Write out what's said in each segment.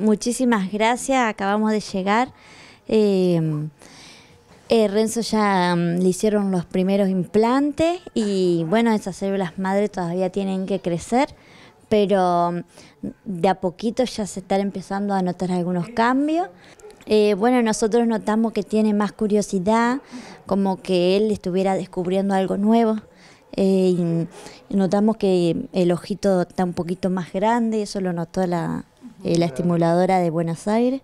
Muchísimas gracias, acabamos de llegar. Eh, eh, Renzo ya mm, le hicieron los primeros implantes y bueno, esas células madre todavía tienen que crecer, pero mm, de a poquito ya se están empezando a notar algunos cambios. Eh, bueno, nosotros notamos que tiene más curiosidad, como que él estuviera descubriendo algo nuevo. Mm, notamos que el ojito está un poquito más grande, eso lo notó la, eh, la estimuladora de Buenos Aires.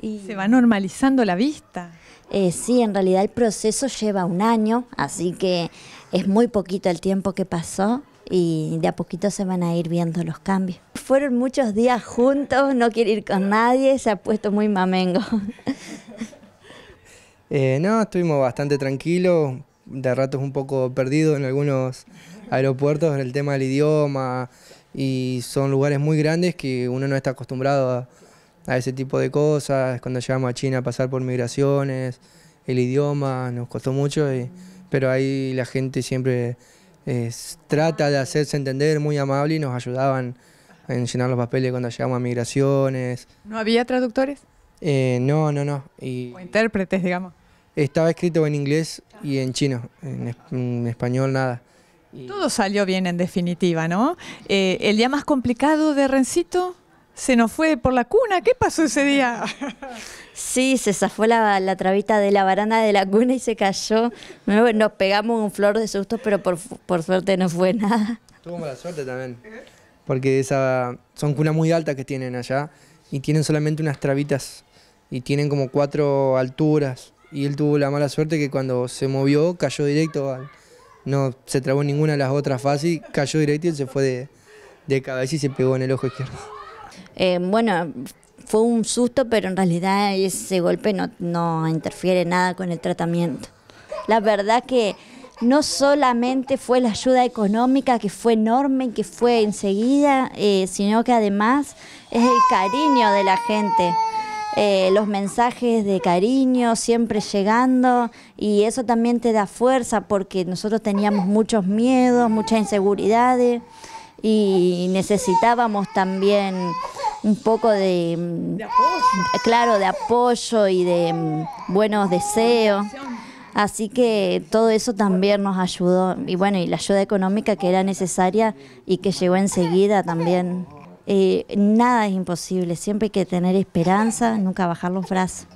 Y, Se va normalizando la vista. Eh, sí, en realidad el proceso lleva un año, así que es muy poquito el tiempo que pasó y de a poquito se van a ir viendo los cambios. Fueron muchos días juntos, no quiere ir con nadie, se ha puesto muy mamengo. Eh, no, estuvimos bastante tranquilos, de ratos un poco perdidos en algunos aeropuertos en el tema del idioma, y son lugares muy grandes que uno no está acostumbrado a, ese tipo de cosas. Cuando llegamos a China, a pasar por migraciones, el idioma, nos costó mucho, pero ahí la gente siempre trata de hacerse entender muy amable y nos ayudaban a llenar los papeles cuando llegamos a migraciones. ¿No había traductores? Eh, no, no, no. o intérpretes, digamos. Estaba escrito en inglés y en chino, en español nada. Todo salió bien en definitiva, ¿no? Eh, el día más complicado de Rencito se nos fue por la cuna. ¿Qué pasó ese día? Sí, se zafó la, la trabita de la baranda de la cuna y se cayó. Nos pegamos un flor de susto, pero por, por suerte no fue nada. Tuvo mala suerte también. Porque esa, son cunas muy altas que tienen allá y tienen solamente unas trabitas y tienen como cuatro alturas. Y él tuvo la mala suerte que cuando se movió cayó directo al no se trabó ninguna de las otras fases, cayó directo y se fue de, cabeza y se pegó en el ojo izquierdo. Eh, bueno, fue un susto, pero en realidad ese golpe no, interfiere nada con el tratamiento. La verdad que no solamente fue la ayuda económica que fue enorme, que fue enseguida, eh, sino que además es el cariño de la gente. Eh, los mensajes de cariño siempre llegando y eso también te da fuerza porque nosotros teníamos muchos miedos, muchas inseguridades y necesitábamos también un poco de, claro, de apoyo y de buenos deseos. Así que todo eso también nos ayudó y bueno, y la ayuda económica que era necesaria y que llegó enseguida también. Eh, nada es imposible, siempre hay que tener esperanza, nunca bajar los brazos.